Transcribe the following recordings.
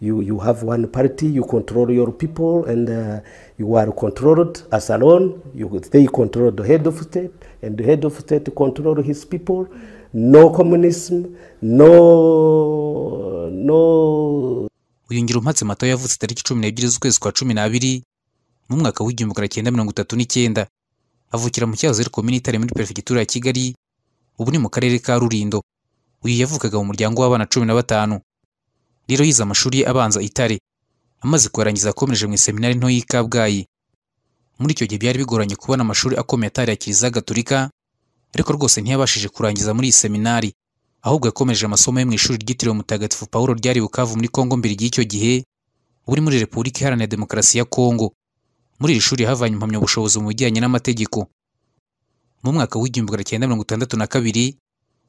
you you have one party you control your people and uh, you are controlled as alone you they control the head of state and the head of state control his people no communism no no uyu ngira umpatse mata yavutse tariki cumi n'ebyiri z'ukwezi kwa cumi n'abiri mu mwaka w'igihumbi magana cyenda mirongo itatu n'icyenda avukira mu cyazeri komini itari muri perefegitura ya kigali ubu ni mu karere ka rurindo uyu yavukaga mu muryango w'abana cumi na batanu rero yize amashuri abanza itare amaze kurangiza akomeje mu iseminari nto y'i kabgayi muri icyo gihe byari bigoranye kubona amashuri akomeye atari ya kiliziya gatolika ariko rwose ntiyabashije kurangiza muri iyi seminari ahubwo yakomeje amasomo ye mu ishuri ryitiriwe mutagatifu paul ryari bukavu muri kongo mbere y'icyo gihe uri muri repubulika iharanira demokarasi ya kongo muri iri shuri havanye impamyabushobozi mu bijyanye n'amategeko mu mwaka w'igihumbi magana cyenda mirongo itandatu na kabiri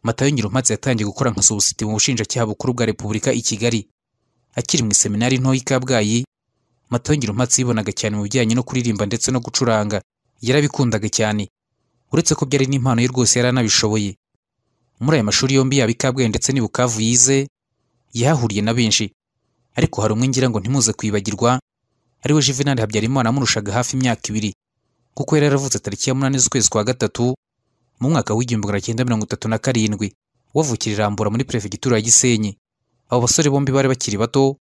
matayo ngirumpatse yatangiye gukora nka sobusiti mu bushinjacyaha bukuru bwa repubulika i kigali akiri mu iseminari nto y'i kabgayi matayo ngirumpatse yibonaga cyane mu bijyanye no kuririmba ndetse no gucuranga yarabikundaga cyane uretse ko byari n'impano ye rwose yari anabishoboye muri aya mashuri yombi yaba i kabgayi ndetse n'i bukavu yize yahahuriye na benshi ariko hari umwe ngira ngo ntimuze kwibagirwa ariwe juvenal habyarimana amurushaga hafi imyaka ibiri kuko yari yaravutse tariki ya munani z'ukwezi kwa gatatu mu mwaka w'igihumbi magana cyenda mirongo itatu na karindwi wavukira i rambura muri perefegitura ya gisenyi abo basore bombi bari bakiri bato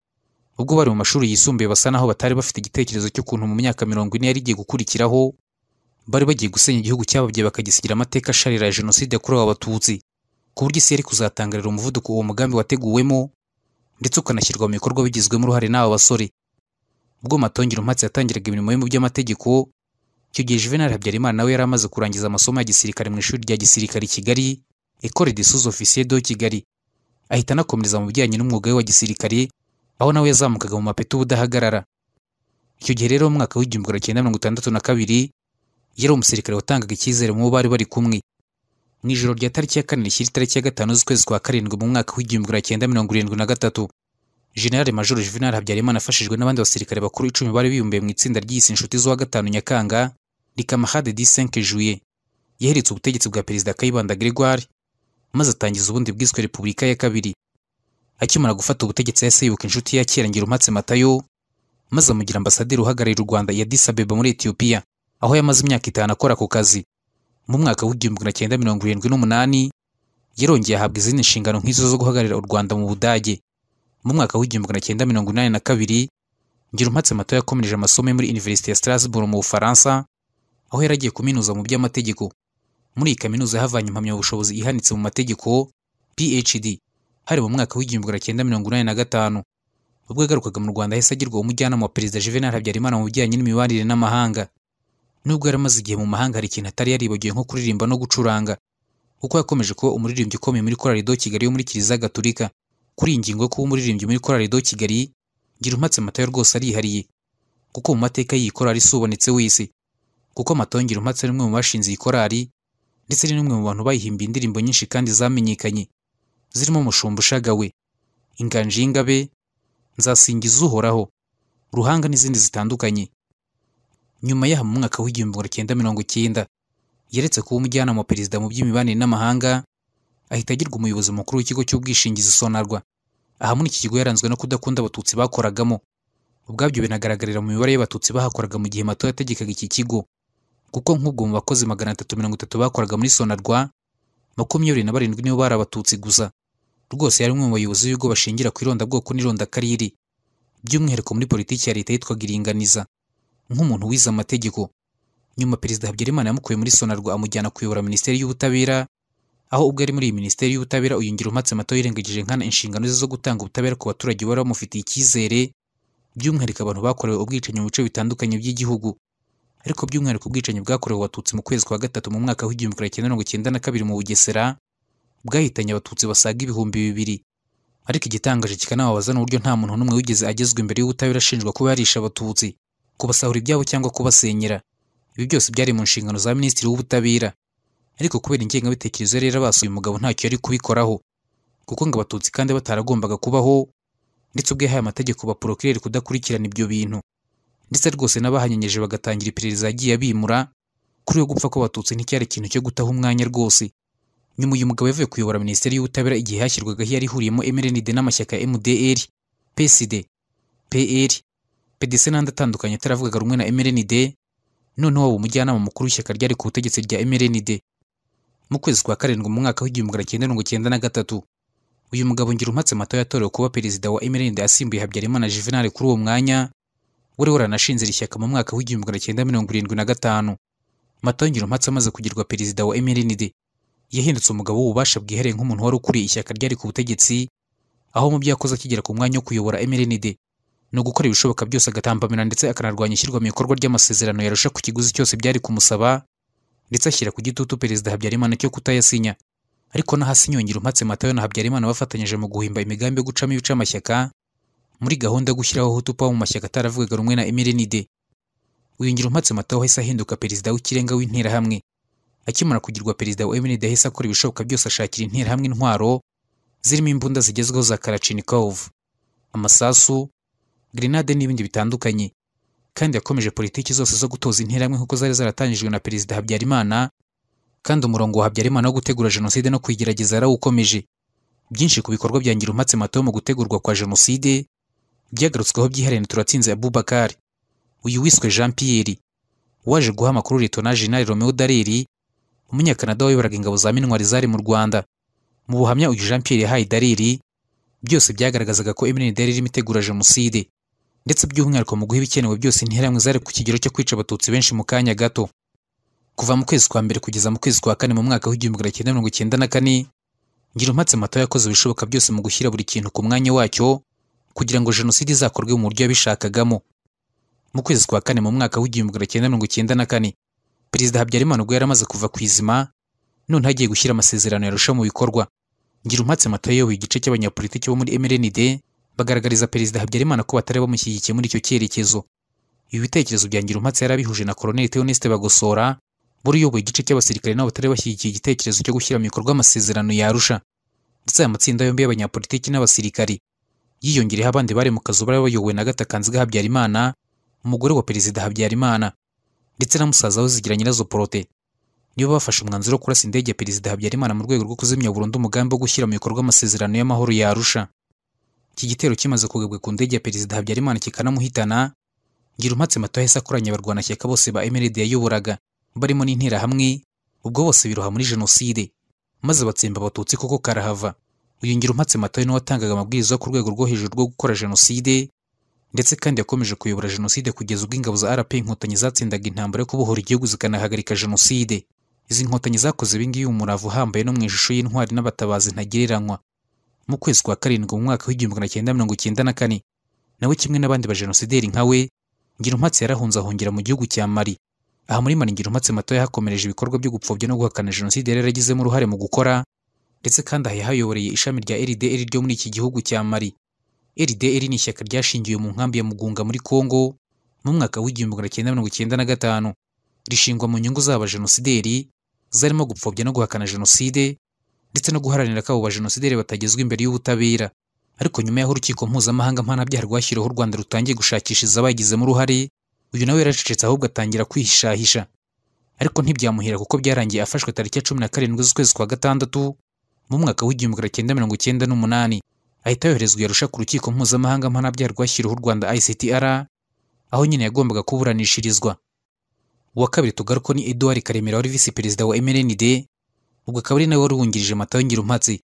ubwo bari mu mashuri yisumbuye basa naho batari bafite igitekerezo cy'ukuntu mu myaka mirongo ine yari igiye gukurikiraho bari bagiye gusenya igihugu cyababyeyi bakagisigira amateka asharira ya jenoside yakorewe abatutsi ku buryo isi yari kuzatangarira umuvuduko uwo mugambi wateguwemo ndetse ukanashyirwa mu bikorwa bigizwemo uruhare n'aba basore ubwo matongero mpatse yatangiraga imirimo ye mu by'amategeko Icyo gihe Juvenal Habyarimana nawe yari amaze kurangiza amasomo ya gisirikare mu ishuri rya gisirikare i Kigali Ecole des Sous Officiers de Kigali ahita anakomereza mu bijyanye n'umwuga we wa gisirikare aho nawe yazamukaga mu mapetu ubudahagarara icyo gihe rero umwaka mwaka w'igihumbi magana cyenda mirongo itandatu na kabiri yari umusirikare watangaga icyizere mu bo bari bari kumwe mu ijoro rya tariki ya kane rishyira itariki ya gatanu z'ukwezi kwa karindwi mu mwaka w'igihumbi magana cyenda mirongo irindwi na gatatu generale majoro juvenal habyarimana afashijwe n'abandi basirikare bakuru icumi bari biyumbiye mu itsinda ry'iyisi inshuti z'uwa gatanu nyakanga Rikamarade di senke juye yaheretse ubutegetsi bwa perezida Kayibanda Gregoire maze atangiza ubundi bwiswe repubulika ya kabiri akimara gufata ubutegetsi yahise yibuka inshuti ya kera ngira matayo maze amugira ambasaderi uhagararira u Rwanda ya Disabeba muri Ethiopia aho yamaze imyaka itanu akora ku kazi mu mwaka w'igihumbi na cyenda mirongo irindwi n'umunani yarongeye ahabwa izindi nshingano nk'izo zo guhagararira u Rwanda mu Budage mu mwaka w'igihumbi na cyenda mirongo inani na kabiri Ngirumpatse Matayo yakomereje amasomo muri Université ya Strasbourg mu Bufaransa aho yari agiye kuminuza mu by'amategeko muri iyi kaminuza havanye impamyabushobozi ihanitse mu mategeko phd hari mu mwaka w'igihumbi magana cyenda mirongo inani na gatanu ubwo yagarukaga mu rwanda yahise agirwa umujyanama wa perezida juvenal habyarimana mu bijyanye n'imibanire n'amahanga nubwo yari amaze igihe mu mahanga hari ikintu atari yaribagiwe nko kuririmba no gucuranga kuko yakomeje kuba umuririmbyi ukomeye muri korali do kigali yo muri kiliziya Gatolika kuri iyi ngingo yo kuba umuririmbyi muri korali do kigali ngira umpatse matayo rwose arihariye kuko mu mateka y'iyi korali si ubonetse wese kuko Matongera umpatse ari umwe mu bashinze iyi korali ndetse ni n'umwe mu bantu bayihimbiye indirimbo nyinshi kandi zamenyekanye zirimo umushumba ushagawe inganji y'ingabe nzasingiza uhoraho ruhanga n'izindi zitandukanye nyuma yaha mu mwaka w'igihumbi magana cyenda mirongo cyenda yeretse kuba umujyanama wa perezida mu by'imibanire n'amahanga ahita agirwa umuyobozi mukuru w'ikigo cy'ubwishingizi sonarwa aha muri iki kigo yaranzwe no kudakunda abatutsi bakoragamo ubwabyo binagaragarira mu mibare y'abatutsi bahakoraga mu gihe mato yategekaga iki kigo kuko nk'ubwo mu bakozi magana atatu mirongo itatu bakoraga muri sonarwa makumyabiri na barindwi nibo bari abatutsi gusa rwose yari umwe mu bayobozi b'ibigo bashingira ku irondabwoko n'irondakariri by'umwihariko muri politiki ya leta yitwa giringaniza nk'umuntu wize amategeko nyuma perezida habyarimana yamukuye muri sonarwa amujyana kuyobora minisiteri y'ubutabera aho ubwo ari muri iyi minisiteri y'ubutabera uyu ngiro umatse mato yirengagije nkana inshingano ze zo gutanga ubutabera ku baturage bari bamufitiye icyizere by'umwihariko abantu bakorewe ubwicanyi mu bice bitandukanye by'igihugu ariko by'umwihariko ubwicanyi bwakorewe abatutsi mu kwezi kwa gatatu mu mwaka w'igihumbi kimwe magana cyenda na kabiri mu bugesera bwahitanye abatutsi basaga ibihumbi bibiri ariko igitangaje kikanababaza uburyo nta muntu n'umwe wigeze agezwa imbere y'ubutabera ashinjwa kuba yarishe abatutsi kubasahura ibyabo cyangwa kubasenyera ibi byose byari mu nshingano za minisitiri w'ubutabera ariko kubera ingengabitekerezo yari yarabasuye umugabo ntacyo yari kubikoraho kuko ngo abatutsi kandi bataragombaga kubaho ndetse ubwe yahaye amategeko baporokirere kudakurikirana ibyo bintu ndetse rwose n'abahanyenyeje bagatangira iperereza yagiye abimura kuri yo gupfa kw'abatutsi nticyari ikintu cyo gutaha umwanya rwose nyuma uyu mugabo yavuye kuyobora minisiteri y'ubutabera igihe hashyirwagaho yari ihuriyemo MRND n'amashyaka ya MDR PSD PR PDC n'andi atandukanye ataravugaga rumwe na MRND noneho waba umujyanama mukuru w'ishyaka ryari ku butegetsi rya MRND mu kwezi kwa karindwi mu mwaka w'igihumbi magana cyenda mirongo cyenda na gatatu uyu mugabo Ngirumpatse Matayo yatorewe kuba perezida wa MRND asimbuye Habyarimana Juvenal kuri uwo mwanya wari waranashinze iri shyaka mu mwaka w'igihumbi magana cyenda mirongo irindwi na gatanu matangiro mpatse amaze kugirwa perezida wa mrnd yahindutse umugabo w'ububasha bwihereye nk'umuntu wari ukuriye ishyaka ryari ku butegetsi aho mu byo yakoze akigera ku mwanya wo kuyobora mrnd ni ugukora ibishoboka byose agatambamira ndetse akanarwanya ishyirwa mu bikorwa ry'amasezerano yarusha ku kiguzi cyose byari kumusaba ndetse ashyira ku gitutu perezida habyarimana cyo kutayasinya ariko naho asinyongera umpatse matayo na habyarimana bafatanyije mu guhimba imigambi yo gucamo ibice amashyaka muri gahunda yo gushyiraho hutupa wo mu mashyaka ataravugaga rumwe na emerenide uyu Ngirumutsima wahise ahinduka perezida w'ikirenga w'interahamwe akimara kugirwa perezida wa emerenide yahise akora ibishoboka byose ashakira interahamwe intwaro zirimo imbunda zigezweho za karachinikovu amasasu grenade n'ibindi bitandukanye kandi yakomeje politiki zose zo gutoza interahamwe nk'uko zari zaratangijwe na perezida habyarimana kandi umurongo wa habyarimana wo gutegura jenoside no kuyigerageza yarawukomeje byinshi ku bikorwa bya Ngirumutsima mu gutegurwa kwa jenoside byagarutsweho byihariye turatsinze abubakari uyu wiswe jean pierre waje guha amakuru letona jenali romeo dariri umunyakanada wayoboraga ingabo za minwari zari mu rwanda mu buhamya uyu jean pierre yahaye dariri byose byagaragazaga ko eminideri irimo imitegura jenoside ndetse by'umwihariko mu guha ibikenewe byose interahamwe zari ku kigero cyo kwica abatutsi benshi mu kanya gato kuva mu kwezi kwa mbere kugeza mu kwezi kwa kane mu mwaka w'igihumbi magana cyenda mirongo icyenda na kane ngira mpatse mato yakoze ibishoboka byose mu gushyira buri kintu ku mwanya wacyo kugira ngo jenoside izakorwe mu buryo yabishakagamo mu kwezi kwa kane mu mwaka w'igihumbi magana cyenda mirongo icyenda na kane perezida habyarimana ubwo yari amaze kuva ku izima none hagiye gushyira amasezerano yarusha mu bikorwa ngira umpatse amata yoboye igice cy'abanyapolitiki bo muri mrnd bagaragariza perezida habyarimana ko batari bamushyigikiye muri icyo cyerekezo ibi bitekerezo bya ngira umpatse yari abihuje na koroneli theoneste bagosora buri uyoboye igice cy'abasirikare nabo batari bashyigikiye igitekerezo cyo gushyira mu bikorwa amasezerano yarusha ndetse aya matsinda yombi y'abanyapolitiki n'abasirikari yiyongereyeho abandi bari mu kazu bari bayobowe na gatakanziga habyarimana umugore wa perezida habyarimana ndetse na musaza we zigira nyirazo porote nibo bafashe umwanzuro wo kurasa indege ya perezida habyarimana mu rwego rwo kuzimya burundu umugambi wo gushyira mu bikorwa amasezerano y'amahoro ya arusha iki gitero kimaze kugabwa ku ndege ya perezida habyarimana kikanamuhitana girumpatse mato yahise akoranya abarwanashyaka bose ba emerede yayoboraga barimo n'interahamwe ubwo bose biroha muri jenoside maze batsemba abatutsi koko karahava uyu ngirumpatse matayo niwe watangaga amabwiriza ku rwego rwo hejuru rwo gukora jenoside ndetse kandi yakomeje kuyobora jenoside kugeza ubwo ingabo za rp inkotanyi zatsindaga intambara yo kubohora igihugu zikanahagarika jenoside izi nkotanyi zakoze ibingibi umuravu uhambaye no mu ishusho y'intwari n'abatabazi ntagereranywa mu kwezi kwa karindwi mu mwaka w'igihumbi magana cyenda mirongo icyenda na kane nawe kimwe n'abandi bajenosideri nka we ngirumpatse yarahunze ahungira mu gihugu cya mari aha muri mari ngirumpatse matoya hakomereje ibikorwa byo gupfobya no guhakana jenoside yari yaragizemo uruhare mu gukora ndetse kandi aha ishami rya RDR ryo muri iki gihugu cya Mali RDR ni ishyaka ryashingiwe mu nkambi ya Mugunga muri Congo mu mwaka w'igihumbi magana cyenda mirongo icyenda na gatanu rishingwa mu nyungu zaba jenosideri zarimo gupfobya no guhakana jenoside ndetse no guharanira ko abo bajenosideri batagezwa imbere y'ubutabera ariko nyuma y'aho urukiko mpuzamahanga mpanabyaha rwashyiriweho u Rwanda rutangiye gushakishiza abagizemo uruhare uyu nawe yaracecetse ahubwo atangira kwihishahisha ariko ntibyamuhira kuko byarangiye afashwe tariki ya cumi na karindwi z'ukwezi kwa gatandatu mu mwaka w'igihumbi magana cyenda mirongo icyenda n'umunani ahita yoherezwa yarusha ku rukiko mpuzamahanga mpanabyaha rwashyiriweho u rwanda ictr aho nyine yagombaga kuburanishirizwa uwa kabiri tugaruko ni Edouard karemera wari visi perezida wa mrnd ubwo akaba ari nawe wari wungirije matayongira umpatse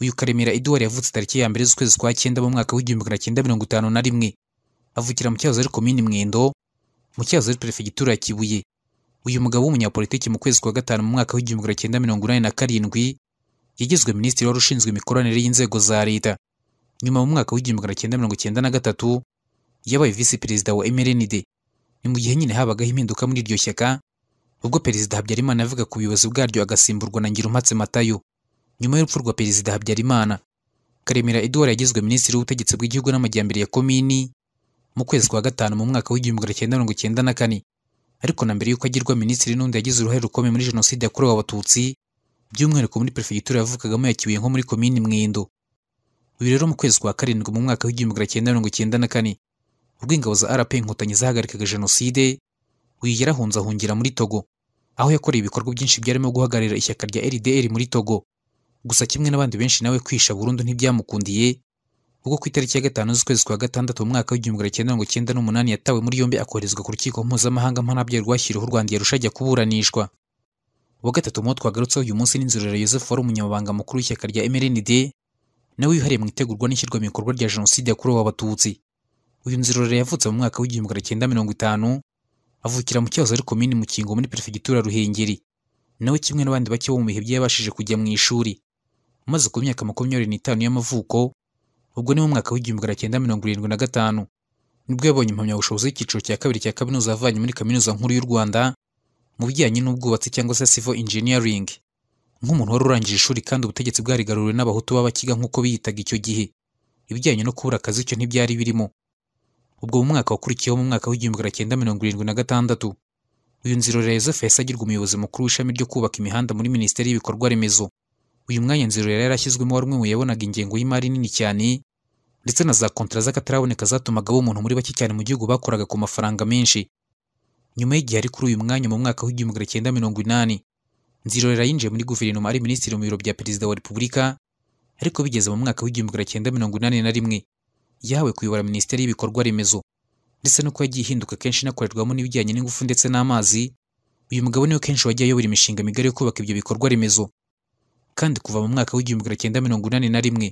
uyu karemera eduard yavutse tariki ya mbere z'ukwezi kwa cyenda mu mwaka w'igihumbi magana cyenda mirongo itanu na rimwe avukira mu cyahoze ari komini mwendo mu cyahoze ari perefegitura ya kibuye uyu mugabo w'umunyapolitiki mu kwezi kwa gatanu mu mwaka w'igihumbi magana cyenda mirongo inani na karindwi yagizwe minisitiri wari ushinzwe imikoranire y'inzego za leta nyuma mu mwaka w'igihumbi magana cyenda mirongo cyenda na gatatu yabaye visi perezida wa mrnd ni mu gihe nyine habagaho impinduka muri iryo shyaka ubwo perezida habyarimana avuga ku buyobozi bwaryo agasimburwa na ngirumpatse matayo nyuma y'urupfu rwa perezida habyarimana karemera eduwari yagizwe minisitiri w'ubutegetsi bw'igihugu n'amajyambere ya komini mu kwezi kwa gatanu mu mwaka w'igihumbi magana cyenda mirongo cyenda na kane ariko na mbere y'uko agirwa minisitiri n'undi yagize uruhare rukomeye muri jenoside yakorewe abatutsi by'umwihariko muri perefegitura ya Vuba nko muri komini mwendo uyu rero mu kwezi kwa karindwi mu mwaka w'igihumbi magana cyenda mirongo icyenda na kane ubwo ingabo za RP Inkotanyi zahagarikaga jenoside uyu yarahunze ahungira muri Togo aho yakoreye ibikorwa byinshi byarimo guhagararira ishyaka rya RDR muri Togo gusa kimwe n'abandi benshi nawe kwisha burundu ntibyamukundiye ubwo ku itariki ya gatanu z'ukwezi kwa gatandatu mu mwaka w'igihumbi magana cyenda mirongo icyenda n'umunani yatawe muri yombi akoherezwa ku rukiko mpuzamahanga mpanabyaha rwashyiriweho u Rwanda yarusha kuburanishwa uwa gatatu mu twagarutseho uyu munsi n'inzurere Yosefu wari umunyamabanga mukuru w'ishyaka rya MRND nawe wihariye mu itegurwa n'ishyirwa mu bikorwa rya jenoside yakorewe abatutsi uyu nzurore yavutse mu mwaka w'igihumbi magana cyenda mirongo itanu avukira mu cyahoze ari komini mukingo muri perefegitura ruhengeri nawe kimwe n'abandi bake bo mu bihe bye kujya mu ishuri maze ku myaka makumyabiri n'itanu y'amavuko ubwo ni mu mwaka w'igihumbi magana cyenda mirongo irindwi na gatanu nibwo yabonye impamyabushobozi y'icyiciro cya kabiri cya kaminuza avanye muri kaminuza nkuru y'u rwanda mu bijyanye n'ubwubatsi cyangwa se civil engineering nk'umuntu wari urangije ishuri kandi ubutegetsi bwarigaruriwe n'abahutu b'abakiga nk'uko biyitaga icyo gihe ibijyanye no kubura akazi icyo ntibyari birimo ubwo mu mwaka wakurikiyeho mu mwaka w'igihumbi magana cyenda mirongo irindwi na gatandatu uyu nzirorera yosefu yahise agirwa umuyobozi mukuru w'ishami ryo kubaka imihanda muri minisiteri y'ibikorwa remezo uyu mwanya nzirorera yarashyizwemo wari umwe mu yabonaga ingengo y'imari nini cyane ndetse na za kontara z'akataraboneka zatumaga abo umuntu muri bake cyane mu gihugu bakoraga ku mafaranga menshi nyuma y'igihe ari kuri uyu mwanya mu mwaka w'igihumbi magana cyenda mirongo inani nzirorera yinjiye muri guverinoma ari minisitiri mu biro bya perezida wa repubulika ariko bigeze mu mwaka w'igihumbi magana cyenda mirongo inani na rimwe yahawe kuyobora minisiteri y'ibikorwa remezo ndetse no yagiye ihinduka kenshi inakorerwamo n'ibijyanye n'ingufu ndetse n'amazi uyu mugabo niwe kenshi wagiye ayobora imishinga migari yo kubaka ibyo bikorwa remezo kandi kuva mu mwaka w'igihumbi magana cyenda mirongo inani na rimwe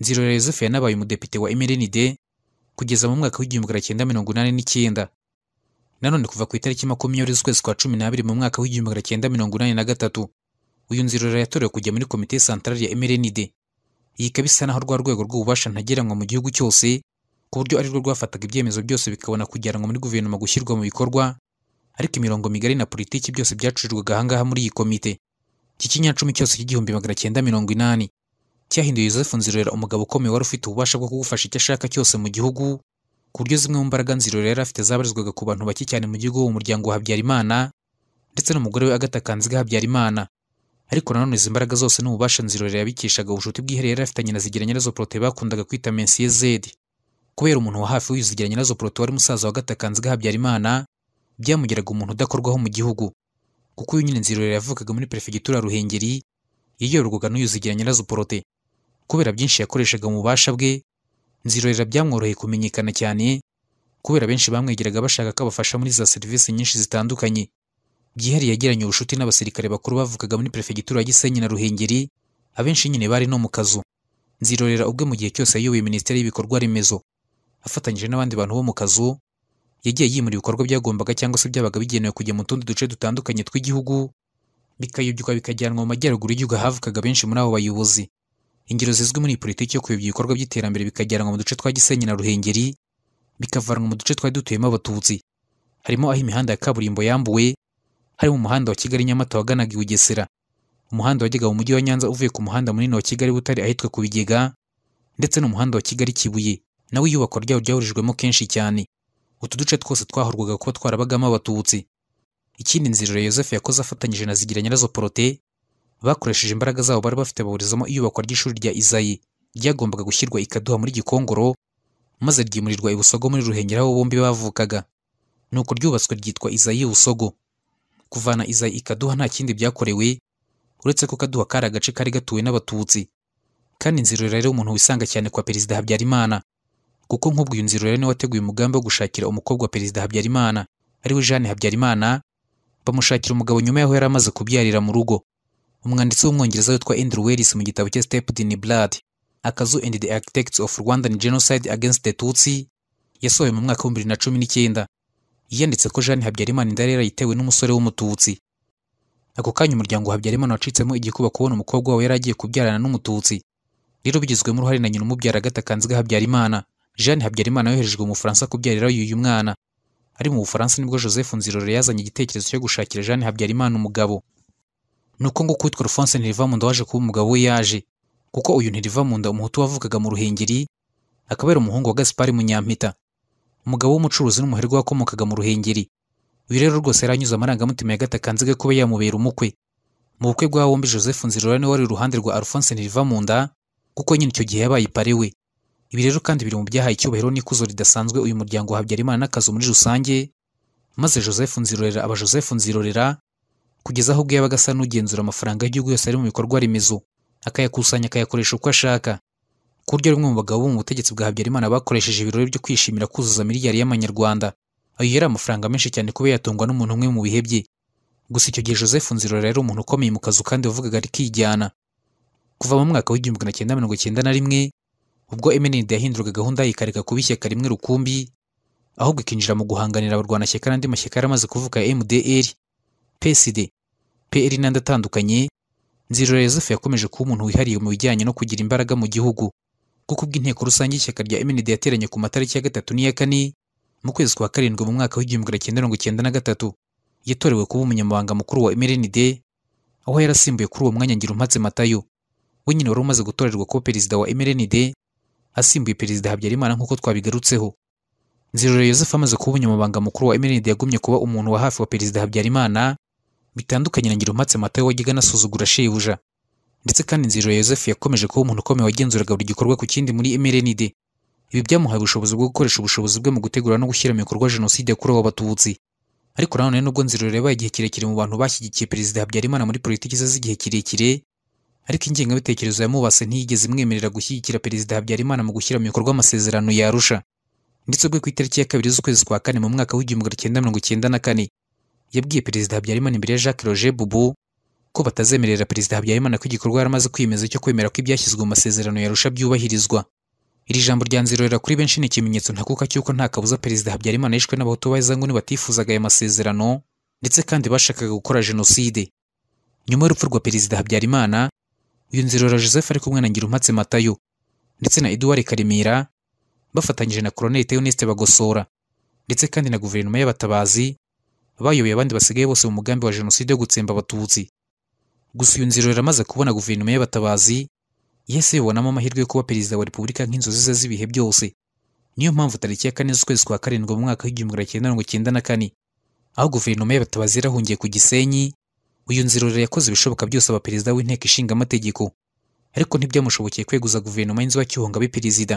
nzirorera yosefu yanabaye umudepite wa emerenide kugeza mu mwaka w'igihumbi magana cyenda mirongo inani n'icyenda nanone kuva ku itariki makumyabiri z'ukwezi kwa cumi n'abiri mu mwaka w'igihumbi magana cyenda mirongo inani na gatatu uyu nzirora yatorewe kujya muri komite santarari ya mrnd iyi ikaba isa naho rwa rwego rw'ububasha ntagereranywa mu gihugu cyose ku buryo ari rwo rwafataga ibyemezo byose bikabona kujyanwa muri guverinoma gushyirwa mu bikorwa ariko imirongo migari na politiki byose byacurirwaga ahangaha muri iyi komite iki kinyacumi cyose cy'igihumbi magana cyenda mirongo inani cyahinduye yosefu nzirorera umugabo ukomeye wari ufite ububasha bwo kugufasha icyo ashaka cyose mu gihugu ku buryo zimwe mu mbaraga nzirore yari afite zabarizwaga ku bantu bake cyane mu gihugu uwo muryango wa Habyarimana ndetse n'umugore we Agatha Habyarimana ariko nanone izi mbaraga zose n'ububasha nzirore yabikeshaga ubucuti bwihariye yari afitanye na Zigira Nyirazo Protais bakundaga kwita Mensier Z kubera umuntu wa hafi w'izigira Nyirazo Protais wari musaza wa Agatha Habyarimana byamugeraga umuntu udakorwaho mu gihugu kuko uyu nyine nzirore yavukaga muri perefegitura Ruhengeri yiyorwaga n'uyu Zigira Nyirazo Protais kubera byinshi yakoreshaga mu bubasha bwe Nzirorera byamworoheye kumenyekana cyane kubera benshi bamwegeraga bashaka ko abafasha muri za serivisi nyinshi zitandukanye. Byihariye yagiranye ubucuti n'abasirikare bakuru bavugaga muri Perefegitura ya Gisenyi na Ruhengeri, abenshi nyine bari no mu kazu. Nzirorera ubwe mu gihe cyose ayoboye Minisiteri y'Ibikorwa Remezo, afatanyije n'abandi bantu bo mu kazu, yagiye yimura ibikorwa byagombaga cyangwa se byabaga bigenewe kujya mu tundi duce dutandukanye tw'igihugu, bikayobywa bikajyanwa mu majyaruguru y'igihugu ahavukaga benshi muri abo bayobozi. ingero zizwi muri politiki yo kuyobya ibikorwa by'iterambere bikajyanwa mu duce twa gisenyi na ruhengeri bikavanwa mu duce twari dutuyemo abatutsi harimo aho imihanda ya kaburimbo yambuwe harimo umuhanda wa kigali nyamata waganaga i bugesera umuhanda wajyaga mu mujyi wa nyanza uvuye ku muhanda munini wa kigali butari ahitwa ku bigega ndetse n'umuhanda wa kigali kibuye nawe iyubakwa ryawo ryahurijwemo kenshi cyane utu duce twose twahorwaga kuba twarabagamo abatutsi ikindi nzira yosefu yakoze afatanyije na zigira nyirazo porote bakoresheje imbaraga zabo bari bafite baburizamo iyubakwa ry'ishuri rya izayi ryagombaga gushyirwa ikaduha muri gikongoro maze ryimurirwa i muri ruhengeri aho bombi bavukaga nuko ryubatswe ryitwa izayi busogo kuvana izayi ikaduha nta kindi byakorewe uretse ko kaduha kari agace kari gatuwe n'abatutsi kandi inzira rero umuntu wisanga cyane kwa perezida habyarimana kuko nk'ubwo iyo nzira rero niwe wateguye umugambi wo gushakira umukobwa wa perezida habyarimana ariwe jeanne habyarimana bamushakira umugabo nyuma y'aho yari amaze kubyarira mu rugo umwanditsi w'umwongereza witwa Andrew Wells mu gitabo cye Steeped in Blood akazu and the architects of Rwandan genocide against the Tutsi yasohoye mu mwaka w'ibihumbi bibiri na cumi n'icyenda yanditse ko Jeanne Habyarimana indarera yitewe n'umusore w'umututsi ako kanya umuryango wa Habyarimana wacitsemo igikuba kubona umukobwa wawe yari agiye kubyarana n'umututsi rero bigizwemo uruhare na nyina umubyara Agatha Habyarimana Jeanne Habyarimana yoherejwe mu Bufaransa kubyarira uyu mwana ari mu Bufaransa nibwo Joseph Nzirore yazanye igitekerezo cyo gushakira Jeanne Habyarimana umugabo ni uko ngo kwitwa rufonse ntiriva waje kuba umugabo yaje kuko uyu ntiriva mu nda umuhutu wavukaga mu ruhengeri akaba ari umuhungu wa gasipari munyampita umugabo w'umucuruzi n'umuherwe wakomokaga mu ruhengeri uyu rero rwose yaranyuze amarangamutima ya gatakanze kuba yamubera umukwe mu bukwe bwa bombi joseph nzirora niwe wari iruhande rwa alphonse ntiriva kuko nyine icyo gihe yabaye ipare we ibi rero kandi biri mu byahaye icyubahiro n'ikuzo ridasanzwe uyu muryango wa habyarimana n'akazu muri rusange maze joseph nzirorera aba joseph nzirorera kugeza aho ubwo yabaga asa n'ugenzura amafaranga y'igihugu yose ari mu bikorwa remezo akayakusanya akayakoresha uko ashaka ku buryo rimwe mu bagabo bo mu butegetsi bwa habyarimana bakoresheje ibirori byo kwishimira kuzuza miliyari y'amanyarwanda ayo yari amafaranga menshi cyane kuba yatungwa n'umuntu umwe mu bihe bye gusa icyo gihe joseph nzirora yari umuntu ukomeye mu kazu kandi wavugaga arikijyana kuva mu mwaka w'igihumbi magana cyenda mirongo cyenda na rimwe ubwo mnd yahinduraga gahunda yikareka kuba ishyaka rimwe rukumbi ahubwo ikinjira mu guhanganira abarwanashyaka n'andi mashyaka yari amaze kuvuka ya mdr psd pr n'andi atandukanye nzirora yosefu yakomeje kuba umuntu wihariye mu bijyanye no kugira imbaraga mu gihugu kuko ubwo inteko rusange y'ishyaka rya mnd yateranye ku matariki ya gatatu n'iya kane mu kwezi kwa karindwi mu mwaka w'igihumbi magana cyenda mirongo icyenda na gatatu yatorewe kuba umunyamabanga mukuru wa mrnd aho yarasimbuye kuri uwo mwanya ngira umpatse matayo we nyine wari umaze gutorerwa kuba perezida wa mrnd asimbuye perezida habyarimana nk'uko twabigarutseho nzirora yosefu amaze kuba umunyamabanga mukuru wa mrnd yagumye kuba umuntu wa hafi wa perezida habyarimana bitandukanye na ngirumpatse matayo wajyaga anasuzugura shebuja ndetse kandi nzira yosefu yakomeje kuba umuntu ukomeye wagenzuraga buri gikorwa ku kindi muri emerenide ibi byamuhaye ubushobozi bwo gukoresha ubushobozi bwe mu gutegura no gushyira mu bikorwa jenoside yakorewe abatutsi ariko nanone nubwo nzirore yabaye igihe kirekire mu bantu bashyigikiye perezida habyarimana muri politiki ze z'igihe kirekire ariko ingengabitekerezo yamubase ntiyigeze imwemerera gushyigikira perezida habyarimana mu gushyira mu bikorwa amasezerano yarusha ndetse ubwo ku itariki ya kabiri z'ukwezi kwa kane mu mwaka w'igihumbi magana cyenda mirongo icyenda na kane yabwiye perezida habyarimana imbere ya jacques roger bubu ko batazemerera perezida habyarimana ko igikorwa yari amaze kwiyemeza cyo kwemera ko ibyashyizwe mu masezerano yarusha byubahirizwa iri jambo ryanzirorera kuri benshi ni ikimenyetso ntakuka cy'uko nta kabuza perezida habyarimana yishwe n'abahutu b'abazanguni batifuzaga aya masezerano ndetse kandi bashakaga gukora jenoside nyuma y'urupfu rwa perezida habyarimana uyu nzirora joseph ari kumwe na ngirumpatse matayo ndetse na eduard karemera bafatanyije na koroneli theoneste bagosora ndetse kandi na guverinoma y'abatabazi bayoboye abandi basigaye bose mu mugambi wa jenoside yo gutsemba abatutsi gusa iyo nzira iramaze kubona guverinoma y'abatabazi yese ibonamo amahirwe yo kuba perezida wa repubulika nk'inzozi ze z'ibihe byose niyo mpamvu tariki ya kane z'ukwezi kwa karindwi mu mwaka w'igihumbi magana cyenda mirongo icyenda na kane aho guverinoma y'abatabazi yarahungiye ku gisenyi uyu nzirorero yakoze ibishoboka byose aba perezida w'inteko ishinga amategeko ariko ntibyamushobokeye kweguza guverinoma y'inzibacyuho ngo abe perezida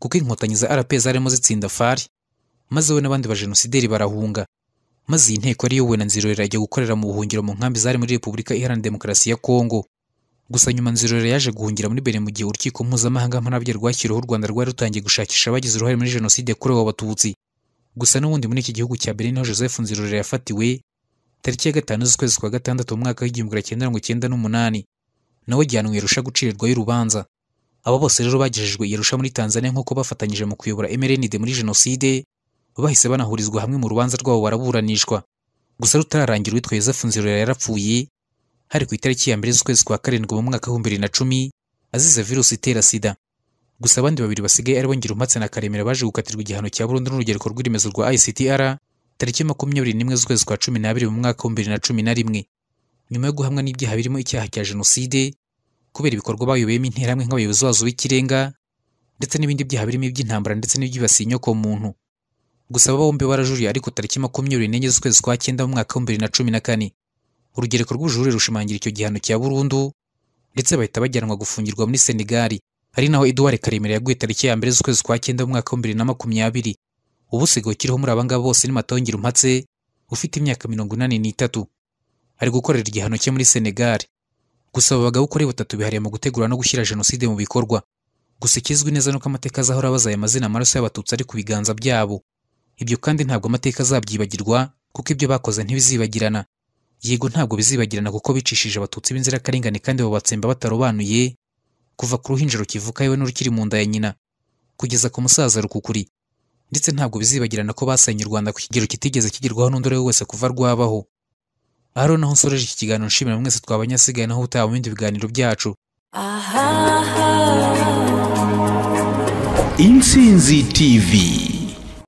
kuko inkotanyi za rp zarimo zitsinda fari maze we n'abandi ba jenosideri barahunga maze iyi nteko ariyobowe na nzirorera ajya gukorera mu buhungiro mu nkambi zari muri repubulika iharanira demokarasi ya kongo gusa nyuma nzirorera yaje guhungira muri bene mu gihe urukiko mpuzamahanga mpanabye rwashyiriweho u rwanda rwari rutangiye gushakisha abagize uruhare muri jenoside yakorewe abatutsi gusa n'ubundi muri iki gihugu cya benin niho joseph nzirorera yafatiwe tariki ya gatanu z'ukwezi kwa gatandatu mu mwaka w'igihumbi kimwe cyenda mirongo icyenda n'umunani nawe ajyanwe irusha gucirirwa y’urubanza aba bose rero bagejejwe irusha muri tanzania nk'uko bafatanyije mu kuyobora emerenide muri jenoside bahise banahurizwa hamwe mu rubanza rwabo baraburanishwa gusa rutararangira uwitwa Yosefu Nzirora yarapfuye hari ku itariki ya mbere z'ukwezi kwa karindwi mu mwaka w'ibihumbi bibiri na cumi azize virusi itera sida gusa abandi babiri basigaye ari bo Ngirumpatse na Karemera baje gukatirwa igihano cya burundu n'urugereko rw'iremezo rwa ICTR tariki makumyabiri n'imwe z'ukwezi kwa cumi n'abiri mu mwaka w'ibihumbi bibiri na cumi na rimwe nyuma yo guhamwa n'ibyaha birimo icyaha cya jenoside kubera ibikorwa bayoboyemo interahamwe nk'abayobozi bazo b'ikirenga ndetse n'ibindi byaha birimo iby'intambara ndetse n'ibyibasiye inyoko muntu gusa bombi barajuriye ariko tariki makumyabiri n'enye z'ukwezi kwa cyenda mu mwaka w'ibihumbi bibiri na cumi na kane urugereko rw'ubujurire rushimangira icyo gihano cya burundu ndetse bahita bajyanwa gufungirwa muri senegali ari naho eduwari karemera yaguye tariki ya mbere z'ukwezi kwa cyenda mu mwaka w'ibihumbi bibiri na makumyabiri ubusigaye ukiriho muri abangaba bose ni matongera umpatse ufite imyaka mirongo inani n'itatu ari gukorera igihano cye muri senegali gusa abo bagabo uko ari batatu bihariye mu gutegura no gushyira jenoside mu bikorwa gusa ikizwi neza nuko amateka azahora abaza aya mazina amaraso y'abatutsi ari ku biganza byabo ibyo kandi ntabwo amateka azabyibagirwa kuko ibyo bakoze ntibizibagirana yego ntabwo bizibagirana kuko bicishije abatutsi b'inzirakarengane kandi babatsemba batarobanuye kuva ku ruhinja rukivuka yewe n'urukiri mu nda ya nyina kugeza ku musaza rukukuri ndetse ntabwo bizibagirana ko basenye u rwanda ku kigero kitigeze kigerwaho n'undi uwo wese kuva rwabaho ahari naho nsoreje iki kiganiro nshimira mwese twabanyasigaye naho utaha mu bindi biganiro byacu insinzi tivi